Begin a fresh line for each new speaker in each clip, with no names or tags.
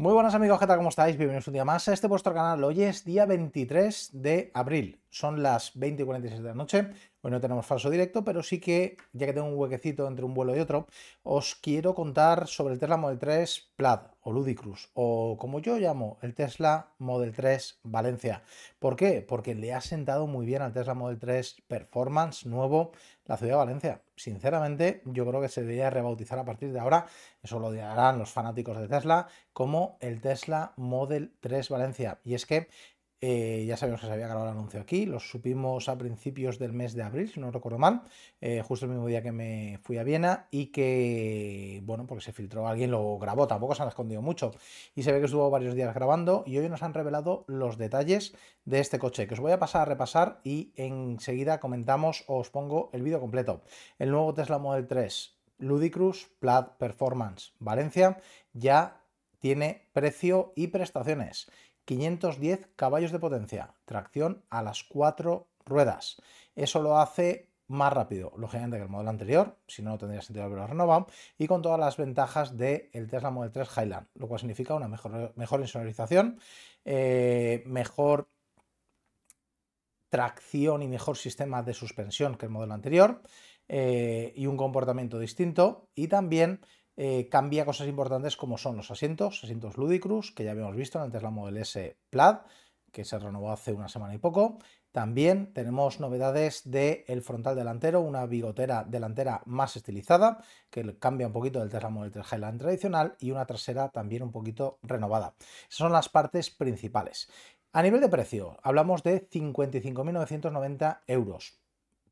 Muy buenas amigos, ¿qué tal? ¿Cómo estáis? Bienvenidos un día más a este vuestro canal. Hoy es día 23 de abril, son las 20 y de la noche. Hoy no tenemos falso directo, pero sí que, ya que tengo un huequecito entre un vuelo y otro, os quiero contar sobre el Tesla de 3 Plaid o o como yo llamo, el Tesla Model 3 Valencia. ¿Por qué? Porque le ha sentado muy bien al Tesla Model 3 Performance nuevo la ciudad de Valencia. Sinceramente, yo creo que se debería rebautizar a partir de ahora, eso lo dirán los fanáticos de Tesla, como el Tesla Model 3 Valencia. Y es que eh, ya sabemos que se había grabado el anuncio aquí, lo supimos a principios del mes de abril, si no recuerdo mal, eh, justo el mismo día que me fui a Viena y que, bueno, porque se filtró, alguien lo grabó, tampoco se han escondido mucho y se ve que estuvo varios días grabando y hoy nos han revelado los detalles de este coche que os voy a pasar a repasar y enseguida comentamos o os pongo el vídeo completo. El nuevo Tesla Model 3 Ludicrus Plaid Performance Valencia ya tiene precio y prestaciones. 510 caballos de potencia, tracción a las cuatro ruedas. Eso lo hace más rápido, lógicamente, que el modelo anterior, si no, no tendría sentido haberlo renovado, y con todas las ventajas del Tesla Model 3 Highland, lo cual significa una mejor, mejor insonorización, eh, mejor tracción y mejor sistema de suspensión que el modelo anterior, eh, y un comportamiento distinto, y también eh, cambia cosas importantes como son los asientos, asientos Ludicrus, que ya habíamos visto el la Model S Plaid, que se renovó hace una semana y poco. También tenemos novedades del frontal delantero, una bigotera delantera más estilizada, que cambia un poquito del Tesla Model 3 Highland tradicional, y una trasera también un poquito renovada. Esas son las partes principales. A nivel de precio, hablamos de 55.990 euros.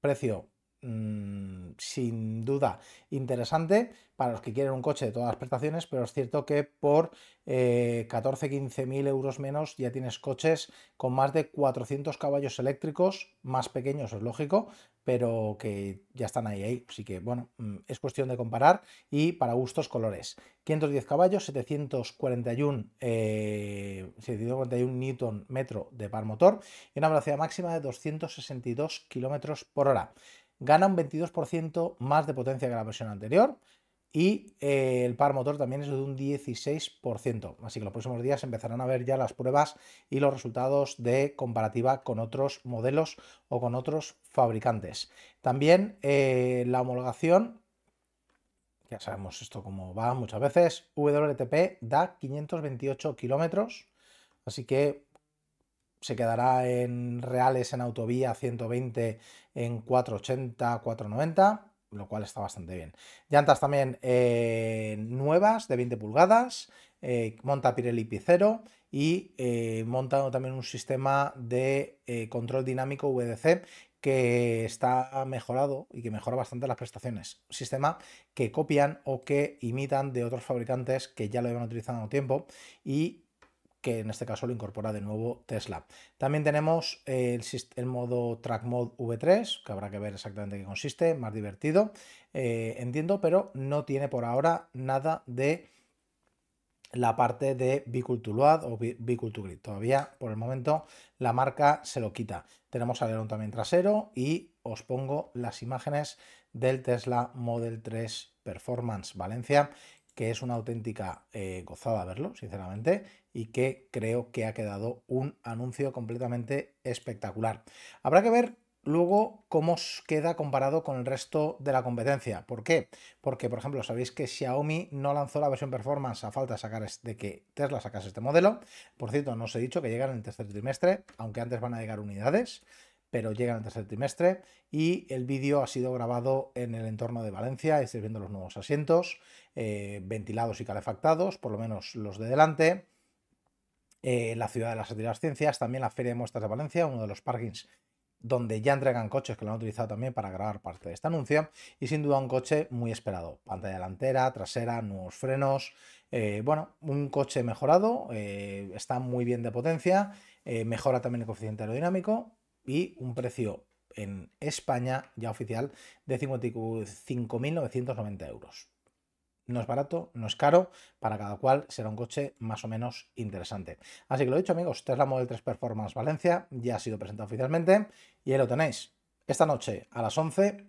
Precio Mm, sin duda interesante para los que quieren un coche de todas las prestaciones, pero es cierto que por 14-15 eh, mil euros menos ya tienes coches con más de 400 caballos eléctricos, más pequeños, es lógico, pero que ya están ahí, ahí. Así que, bueno, mm, es cuestión de comparar y para gustos colores. 510 caballos, 741, 741 eh, newton metro de par motor y una velocidad máxima de 262 kilómetros por hora gana un 22% más de potencia que la versión anterior y eh, el par motor también es de un 16%. Así que los próximos días empezarán a ver ya las pruebas y los resultados de comparativa con otros modelos o con otros fabricantes. También eh, la homologación ya sabemos esto cómo va muchas veces, WLTP da 528 kilómetros, así que se quedará en reales en autovía 120 en 480, 490, lo cual está bastante bien. Llantas también eh, nuevas de 20 pulgadas, eh, monta Pirelli Picero y eh, monta también un sistema de control dinámico VDC que está mejorado y que mejora bastante las prestaciones. Sistema que copian o que imitan de otros fabricantes que ya lo iban utilizando tiempo y que en este caso lo incorpora de nuevo Tesla. También tenemos el, modo Track Mode V3, que habrá que ver exactamente qué consiste, más divertido, eh, entiendo, pero no tiene por ahora nada de la parte de Vehicle to o Vehicle to Todavía, por el momento, la marca se lo quita. Tenemos alerón también trasero y os pongo las imágenes del Tesla Model 3 Performance Valencia que es una auténtica eh, gozada verlo, sinceramente, y que creo que ha quedado un anuncio completamente espectacular. Habrá que ver luego cómo os queda comparado con el resto de la competencia. ¿Por qué? Porque, por ejemplo, sabéis que Xiaomi no lanzó la versión performance a falta sacar de que Tesla sacase este modelo. Por cierto, no os he dicho que llegan en el tercer trimestre, aunque antes van a llegar unidades pero llega en el tercer trimestre y el vídeo ha sido grabado en el entorno de Valencia, estáis viendo los nuevos asientos, eh, ventilados y calefactados, por lo menos los de delante, eh, la ciudad de las ciencias, también la Feria de Muestras de Valencia, uno de los parkings donde ya entregan coches que lo han utilizado también para grabar parte de esta anuncia, y sin duda un coche muy esperado. Pantalla delantera, trasera, nuevos frenos, eh, bueno, un coche mejorado, está muy bien de potencia, mejora también el coeficiente aerodinámico y un precio en España ya oficial de 55.990 euros. No es barato, no es caro, para cada cual será un coche más o menos interesante. Así que lo he dicho amigos, Tesla Model 3 Performance Valencia ya ha sido presentado oficialmente y ahí lo tenéis. Esta noche a las 11,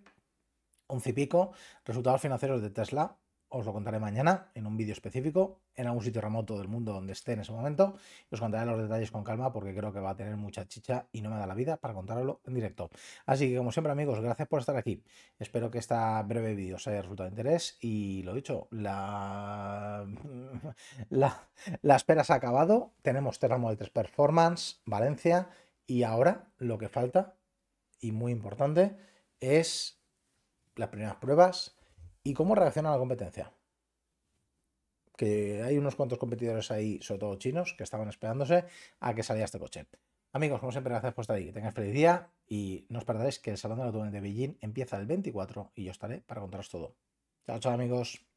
11 y pico, resultados financieros de Tesla, os lo contaré mañana en un vídeo específico, en algún sitio remoto del mundo donde esté en ese momento. Os contaré los detalles con calma porque creo que va a tener mucha chicha y no me da la vida para contarlo en directo. Así que como siempre amigos, gracias por estar aquí. Espero que este breve vídeo os haya resultado de interés y lo dicho, la... la, espera se ha acabado. Tenemos Terra de 3 Performance, Valencia y ahora lo que falta y muy importante es las primeras pruebas ¿Y cómo reacciona la competencia? Que hay unos cuantos competidores ahí, sobre todo chinos, que estaban esperándose a que saliera este coche. Amigos, como siempre, gracias por estar ahí. Que tengáis feliz día y no os perdáis que el Salón del Automóvil de Beijing empieza el 24 y yo estaré para contaros todo. Chao, chao, amigos.